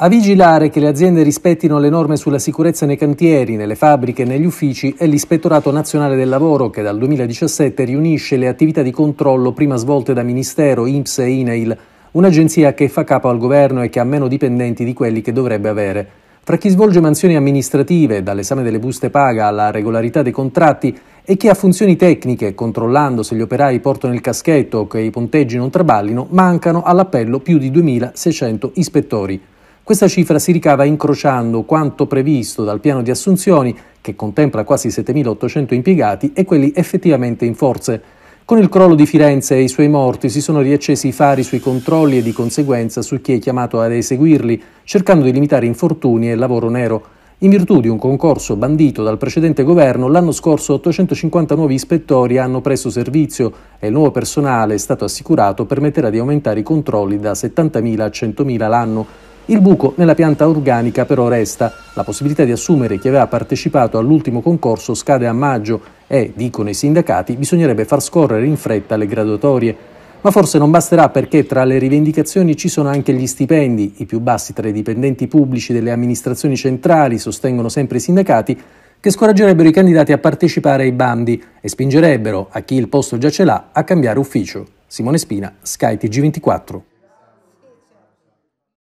A vigilare che le aziende rispettino le norme sulla sicurezza nei cantieri, nelle fabbriche e negli uffici è l'Ispettorato Nazionale del Lavoro che dal 2017 riunisce le attività di controllo prima svolte da Ministero, INPS e INAIL, un'agenzia che fa capo al governo e che ha meno dipendenti di quelli che dovrebbe avere. Fra chi svolge mansioni amministrative, dall'esame delle buste paga alla regolarità dei contratti, e chi ha funzioni tecniche, controllando se gli operai portano il caschetto o che i ponteggi non traballino, mancano all'appello più di 2.600 ispettori. Questa cifra si ricava incrociando quanto previsto dal piano di assunzioni, che contempla quasi 7.800 impiegati, e quelli effettivamente in forze. Con il crollo di Firenze e i suoi morti si sono riaccesi i fari sui controlli e di conseguenza su chi è chiamato ad eseguirli, cercando di limitare infortuni e lavoro nero. In virtù di un concorso bandito dal precedente governo, l'anno scorso 850 nuovi ispettori hanno preso servizio e il nuovo personale, è stato assicurato, permetterà di aumentare i controlli da 70.000 a 100.000 l'anno. Il buco nella pianta organica però resta. La possibilità di assumere chi aveva partecipato all'ultimo concorso scade a maggio e, dicono i sindacati, bisognerebbe far scorrere in fretta le graduatorie. Ma forse non basterà perché tra le rivendicazioni ci sono anche gli stipendi, i più bassi tra i dipendenti pubblici delle amministrazioni centrali, sostengono sempre i sindacati, che scoraggerebbero i candidati a partecipare ai bandi e spingerebbero a chi il posto già ce l'ha a cambiare ufficio. Simone Spina, Sky TG24.